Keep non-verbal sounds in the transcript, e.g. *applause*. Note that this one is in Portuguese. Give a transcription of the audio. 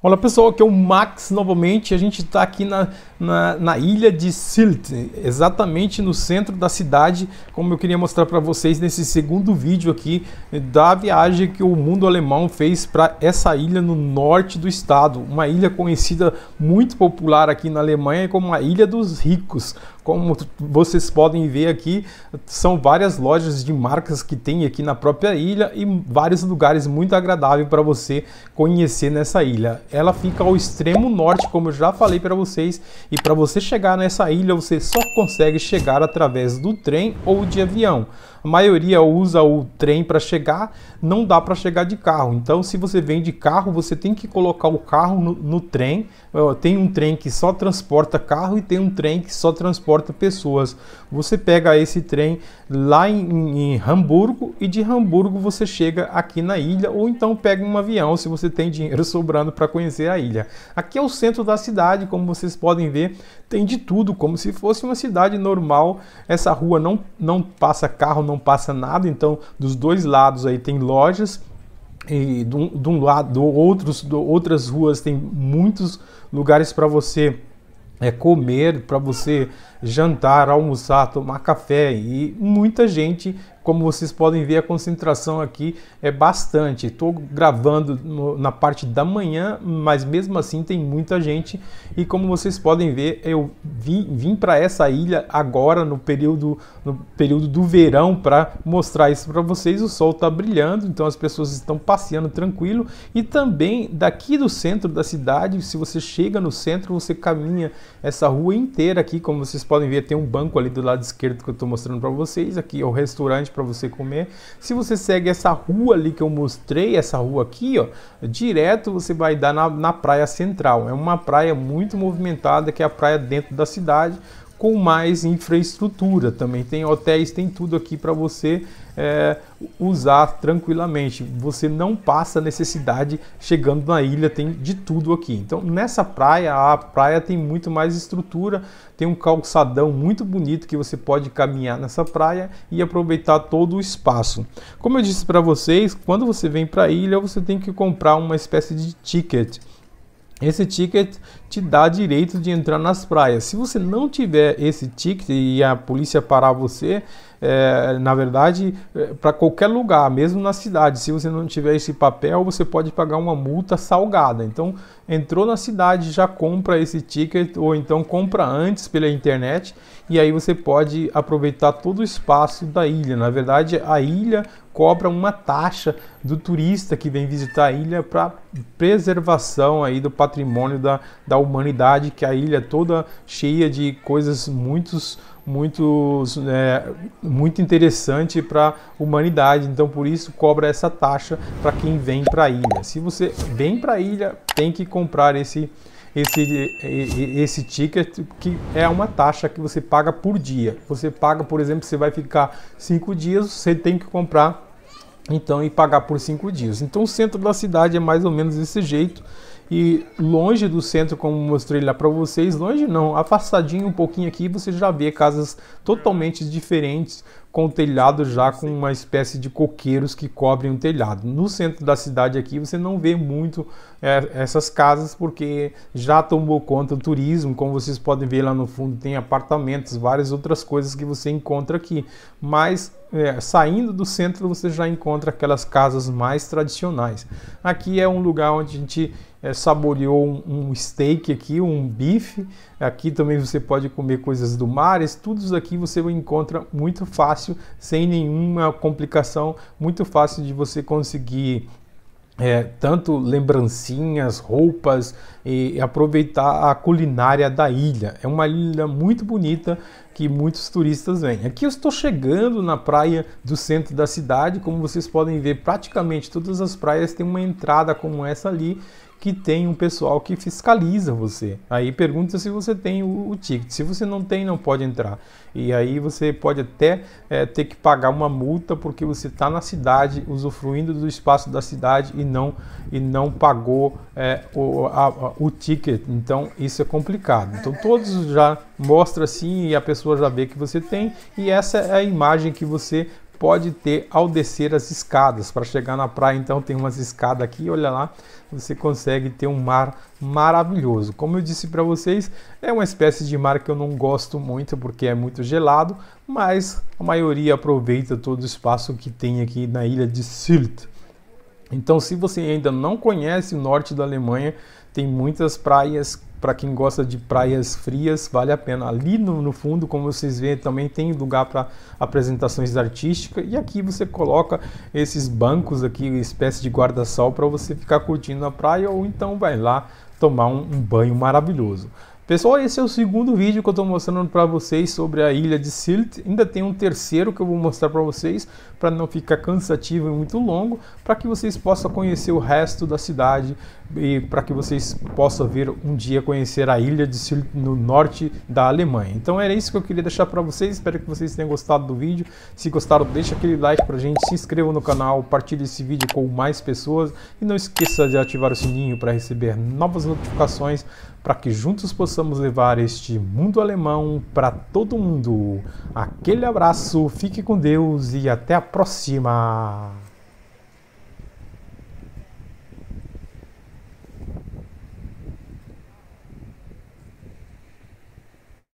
Olá pessoal, aqui é o Max novamente. A gente está aqui na, na, na, ilha de Silt, exatamente no centro da cidade, como eu queria mostrar para vocês nesse segundo vídeo aqui da viagem que o mundo alemão fez para essa ilha no norte do estado, uma ilha conhecida muito popular aqui na Alemanha como a Ilha dos Ricos. Como vocês podem ver aqui, são várias lojas de marcas que tem aqui na própria ilha e vários lugares muito agradáveis para você conhecer nessa ilha. Ela fica ao extremo norte, como eu já falei para vocês, e para você chegar nessa ilha, você só consegue chegar através do trem ou de avião. A maioria usa o trem para chegar, não dá para chegar de carro. Então, se você vem de carro, você tem que colocar o carro no, no trem. Tem um trem que só transporta carro e tem um trem que só transporta transporta pessoas. Você pega esse trem lá em, em, Hamburgo e de Hamburgo você chega aqui na ilha ou então pega um avião se você tem dinheiro *laughs* sobrando para conhecer a ilha. Aqui é o centro da cidade, como vocês podem ver, tem de tudo, como se fosse uma cidade normal. Essa rua não, não passa carro, não passa nada, então dos dois lados aí tem lojas e de um, lado, do outros, outras ruas tem muitos lugares para você é comer, para você jantar, almoçar, tomar café. E muita gente, como vocês podem ver, a concentração aqui é bastante. Estou gravando no, na parte da manhã, mas mesmo assim tem muita gente. E como vocês podem ver, eu vim, vim para essa ilha agora no período, no período do verão para mostrar isso para vocês. O sol está brilhando, então as pessoas estão passeando tranquilo. E também daqui do centro da cidade, se você chega no centro, você caminha essa rua inteira aqui, como vocês podem ver, tem um banco ali do lado esquerdo que eu estou mostrando para vocês, aqui é o restaurante para você comer. Se você segue essa rua ali que eu mostrei, essa rua aqui, ó, direto você vai dar na, na praia central. É uma praia muito movimentada, que é a praia dentro da cidade, com mais infraestrutura também. Tem hotéis, tem tudo aqui para você é, usar tranquilamente. Você não passa necessidade chegando na ilha, tem de tudo aqui. Então, nessa praia, a praia tem muito mais estrutura, tem um calçadão muito bonito que você pode caminhar nessa praia e aproveitar todo o espaço. Como eu disse para vocês, quando você vem para a ilha, você tem que comprar uma espécie de ticket. Esse ticket te dá direito de entrar nas praias. Se você não tiver esse ticket e a polícia parar você, é, na verdade, é, para qualquer lugar, mesmo na cidade, se você não tiver esse papel, você pode pagar uma multa salgada. Então, entrou na cidade, já compra esse ticket ou então compra antes pela internet e aí você pode aproveitar todo o espaço da ilha. Na verdade, a ilha cobra uma taxa do turista que vem visitar a ilha para preservação aí do patrimônio da, da a humanidade, que a ilha é toda cheia de coisas muitos, muitos, é, muito interessante para a humanidade. Então, por isso, cobra essa taxa para quem vem para a ilha. Se você vem para a ilha, tem que comprar esse, esse, esse ticket, que é uma taxa que você paga por dia. Você paga, por exemplo, você vai ficar cinco dias, você tem que comprar então e pagar por cinco dias. Então o centro da cidade é mais ou menos desse jeito. E longe do centro, como mostrei lá para vocês, longe não, afastadinho um pouquinho aqui, você já vê casas totalmente diferentes, com o telhado já com uma espécie de coqueiros que cobrem o telhado. No centro da cidade aqui você não vê muito é, essas casas porque já tomou conta o turismo, como vocês podem ver lá no fundo tem apartamentos, várias outras coisas que você encontra aqui. Mas é, saindo do centro você já encontra aquelas casas mais tradicionais. Aqui é um lugar onde a gente é, saboreou um, um, steak aqui, um bife. Aqui também você pode comer coisas do mar. Tudo isso aqui você encontra muito fácil fácil, sem nenhuma complicação, muito fácil de você conseguir é, tanto lembrancinhas, roupas e aproveitar a culinária da ilha. É uma ilha muito bonita que muitos turistas vêm. Aqui eu estou chegando na praia do centro da cidade, como vocês podem ver, praticamente todas as praias têm uma entrada como essa ali que tem um pessoal que fiscaliza você. Aí pergunta se você tem o, o ticket. Se você não tem, não pode entrar. E aí você pode até é, ter que pagar uma multa porque você está na cidade, usufruindo do espaço da cidade e não, e não pagou é, o, a, a, o ticket. Então isso é complicado. Então todos já mostra assim e a pessoa já vê que você tem e essa é a imagem que você pode ter ao descer as escadas. Para chegar na praia, então, tem umas escadas aqui, olha lá, você consegue ter um mar maravilhoso. Como eu disse para vocês, é uma espécie de mar que eu não gosto muito porque é muito gelado, mas a maioria aproveita todo o espaço que tem aqui na ilha de Sylt. Então, se você ainda não conhece o norte da Alemanha, tem muitas praias para quem gosta de praias frias, vale a pena. Ali no, no fundo, como vocês veem, também tem lugar para apresentações artísticas. E aqui você coloca esses bancos aqui, espécie de guarda-sol, para você ficar curtindo a praia ou então vai lá tomar um, um banho maravilhoso. Pessoal, esse é o segundo vídeo que eu estou mostrando para vocês sobre a ilha de Silt. Ainda tem um terceiro que eu vou mostrar para vocês para não ficar cansativo e muito longo, para que vocês possam conhecer o resto da cidade e para que vocês possam vir um dia conhecer a ilha de Sil no norte da Alemanha. Então era isso que eu queria deixar para vocês, espero que vocês tenham gostado do vídeo. Se gostaram, deixa aquele like para a gente, se inscreva no canal, compartilhe esse vídeo com mais pessoas e não esqueça de ativar o sininho para receber novas notificações para que juntos possamos levar este mundo alemão para todo mundo. Aquele abraço, fique com Deus e até a próxima!